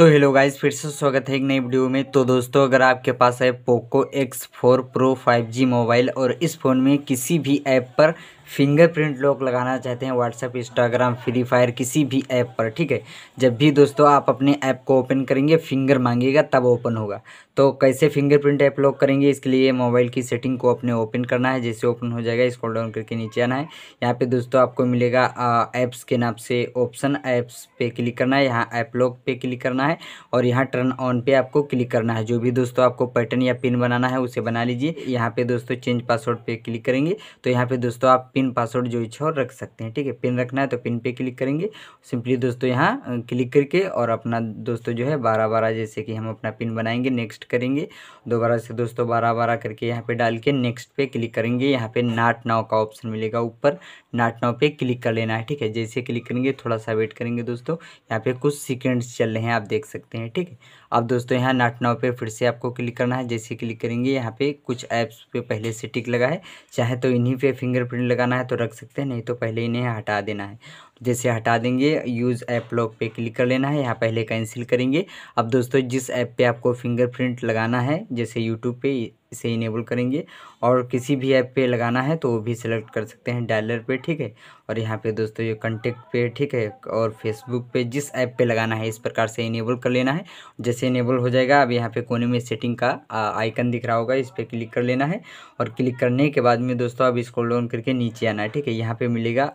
so hello guys फिर से स्वागत है एक नई वीडियो में तो दोस्तों अगर आपके पास है Poco X four pro five G mobile और इस फ़ोन में किसी भी ऐप पर फिंगरप्रिंट लॉक लगाना चाहते हैं व्हाट्सएप इंस्टाग्राम फ्री फायर किसी भी ऐप पर ठीक है जब भी दोस्तों आप अपने ऐप को ओपन करेंगे फिंगर मांगेगा तब ओपन होगा तो कैसे फिंगरप्रिंट ऐप लॉक करेंगे इसके लिए मोबाइल की सेटिंग को अपने ओपन करना है जैसे ओपन हो जाएगा इसको डाउन करके नीचे आना है यहाँ पे दोस्तों आपको मिलेगा ऐप्स के नाम से ऑप्शन ऐप्स पे क्लिक करना है यहाँ ऐप लॉक पे क्लिक करना है और यहाँ टर्न ऑन पे आपको क्लिक करना है जो भी दोस्तों आपको पैटर्न या पिन बनाना है उसे बना लीजिए यहाँ पे दोस्तों चेंज पासवर्ड पे क्लिक करेंगे तो यहाँ पे दोस्तों आप पिन पासवर्ड जो इच्छा हो रख सकते हैं ठीक है पिन रखना है तो पिन पे क्लिक करेंगे सिंपली दोस्तों यहाँ क्लिक करके और अपना दोस्तों जो है बारह बारह जैसे कि हम अपना पिन बनाएंगे नेक्स्ट करेंगे दोबारा से दोस्तों बारह बारह करके यहाँ पर डाल के नेक्स्ट पे क्लिक करेंगे यहाँ पर नाट नाव का ऑप्शन मिलेगा ऊपर नाट नाव पे क्लिक कर लेना है ठीक है जैसे क्लिक करेंगे थोड़ा सा वेट करेंगे दोस्तों यहाँ पे कुछ सेकेंड्स चल रहे हैं आप देख सकते हैं ठीक है अब दोस्तों यहाँ नाट नाव पे फिर से आपको क्लिक करना है जैसे क्लिक करेंगे यहाँ पे कुछ ऐप्स पर पहले से टिक लगा है चाहे तो इन्हीं पर फिंगरप्रिंट लगाना हटाना है तो रख सकते हैं नहीं तो पहले इन्हें हटा देना है जैसे हटा देंगे यूज़ ऐप लॉक पे क्लिक कर लेना है यहाँ पहले कैंसिल करेंगे अब दोस्तों जिस ऐप पे आपको फिंगरप्रिंट लगाना है जैसे यूट्यूब पे इसे इनेबल करेंगे और किसी भी ऐप पे लगाना है तो वो भी सिलेक्ट कर सकते हैं डायलर पे ठीक है और यहाँ पे दोस्तों ये कॉन्टेक्ट पे ठीक है और फेसबुक पे जिस ऐप पे लगाना है इस प्रकार से इनेबल कर लेना है जैसे इनेबल हो जाएगा अब यहाँ पे कोने में सेटिंग का आइकन दिख रहा होगा इस पर क्लिक कर लेना है और क्लिक करने के बाद में दोस्तों अब इसको डाउन करके नीचे आना है ठीक है यहाँ पर मिलेगा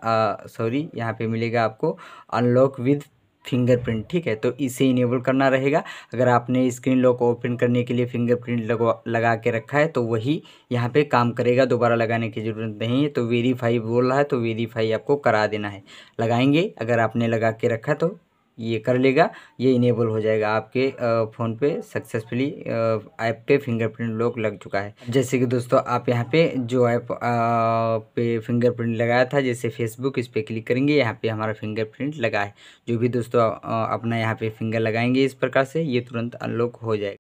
सॉरी यहाँ पर मिलेगा आपको अनलॉक विद फिंगरप्रिंट ठीक है तो इसे इनेबल करना रहेगा अगर आपने स्क्रीन लॉक ओपन करने के लिए फिंगरप्रिंट लगा लगा के रखा है तो वही यहाँ पे काम करेगा दोबारा लगाने की ज़रूरत नहीं है तो वेरीफाई बोल रहा है तो वेरीफाई आपको करा देना है लगाएंगे अगर आपने लगा के रखा तो ये कर लेगा ये इनेबल हो जाएगा आपके फ़ोन पे सक्सेसफुली ऐप पे फिंगरप्रिंट लॉक लग चुका है जैसे कि दोस्तों आप यहाँ पे जो ऐप पे फिंगरप्रिंट लगाया था जैसे फेसबुक इस पर क्लिक करेंगे यहाँ पे हमारा फिंगरप्रिंट लगा है जो भी दोस्तों अपना यहाँ पे फिंगर लगाएंगे इस प्रकार से ये तुरंत अनलॉक हो जाएगा